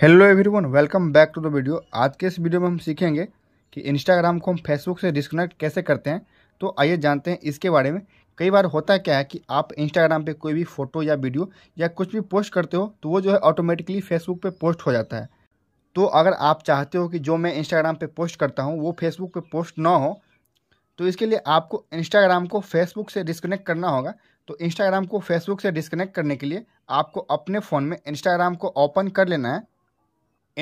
hello everyone welcome back to the video आज के इस वीडियो में हम सीखेंगे कि इंस्टाग्राम को हम फेसबुक से डिस्कनेक्ट कैसे करते हैं तो आइए जानते हैं इसके बारे में कई बार होता क्या है कि आप इंस्टाग्राम पे कोई भी फ़ोटो या वीडियो या कुछ भी पोस्ट करते हो तो वो जो है ऑटोमेटिकली फेसबुक पे पोस्ट हो जाता है तो अगर आप चाहते हो कि जो मैं इंस्टाग्राम पर पोस्ट करता हूँ वो फेसबुक पर पोस्ट ना हो तो इसके लिए आपको इंस्टाग्राम को फेसबुक से डिस्कनेक्ट करना होगा तो इंस्टाग्राम को फेसबुक से डिस्कनेक्ट करने के लिए आपको अपने फ़ोन में इंस्टाग्राम को ओपन कर लेना है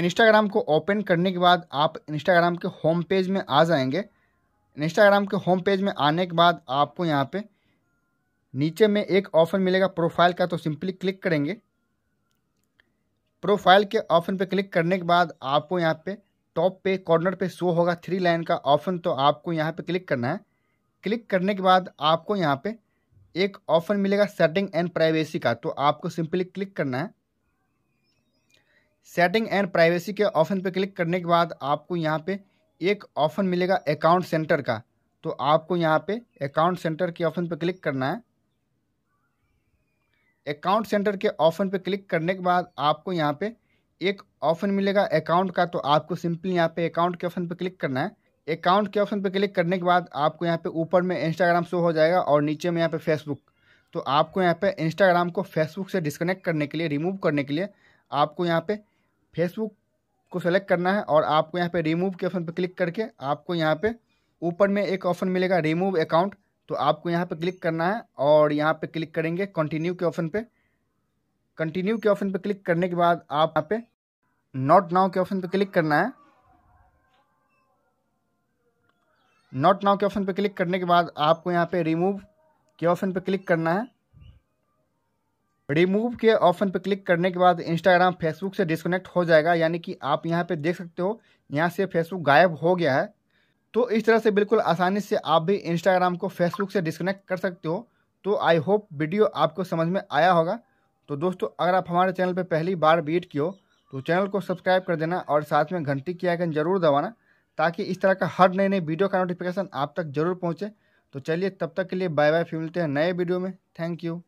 इंस्टाग्राम को ओपन करने के बाद आप इंस्टाग्राम के होम पेज में आ जाएंगे इंस्टाग्राम के होम पेज में आने के बाद आपको यहाँ पे नीचे में एक ऑप्शन मिलेगा प्रोफाइल का तो सिंपली क्लिक करेंगे प्रोफाइल के ऑप्शन पे क्लिक करने के बाद आपको यहाँ पे टॉप पे कॉर्नर पे शो होगा थ्री लाइन का ऑप्शन तो आपको यहाँ पे क्लिक करना है क्लिक करने के बाद आपको यहाँ पे एक ऑप्शन मिलेगा सेटिंग एंड प्राइवेसी का तो आपको सिंपली क्लिक करना है सेटिंग एंड प्राइवेसी के ऑप्शन पर क्लिक करने के बाद आपको यहाँ पे एक ऑप्शन मिलेगा अकाउंट सेंटर का तो आपको यहाँ पे अकाउंट सेंटर के ऑप्शन पर क्लिक करना है अकाउंट सेंटर के ऑप्शन पर क्लिक करने के बाद आपको यहाँ पे एक ऑप्शन मिलेगा अकाउंट का तो आपको सिंपली यहाँ पे अकाउंट के ऑप्शन पर क्लिक करना है अकाउंट के ऑप्शन पर क्लिक करने के बाद आपको यहाँ पे ऊपर में इंस्टाग्राम शो हो जाएगा और नीचे में यहाँ पे फेसबुक तो आपको यहाँ पे इंस्टाग्राम को फेसबुक से डिस्कनेक्ट करने के लिए रिमूव करने के लिए आपको यहाँ पे फेसबुक को सेलेक्ट करना है और आपको यहाँ पे रिमूव के ऑप्शन पर क्लिक करके आपको यहाँ पे ऊपर में एक ऑप्शन मिलेगा रिमूव अकाउंट तो आपको यहाँ पे क्लिक करना है और यहाँ पे क्लिक करेंगे कंटिन्यू के ऑप्शन पे कंटिन्यू के ऑप्शन पे क्लिक करने के बाद आप यहाँ पे नॉट नाउ के ऑप्शन पे क्लिक करना है नॉट नाउ के ऑप्शन पे क्लिक करने के बाद आपको यहाँ पे रिमूव के ऑप्शन पे क्लिक करना है रिमूव के ऑप्शन पर क्लिक करने के बाद इंस्टाग्राम फेसबुक से डिस्कनेक्ट हो जाएगा यानी कि आप यहाँ पे देख सकते हो यहाँ से फेसबुक गायब हो गया है तो इस तरह से बिल्कुल आसानी से आप भी इंस्टाग्राम को फेसबुक से डिस्कनेक्ट कर सकते हो तो आई होप वीडियो आपको समझ में आया होगा तो दोस्तों अगर आप हमारे चैनल पर पहली बार बीट हो तो चैनल को सब्सक्राइब कर देना और साथ में घंटी की आइकन जरूर दबाना ताकि इस तरह का हर नई नई वीडियो का नोटिफिकेशन आप तक जरूर पहुँचे तो चलिए तब तक के लिए बाय बाय फिर मिलते हैं नए वीडियो में थैंक यू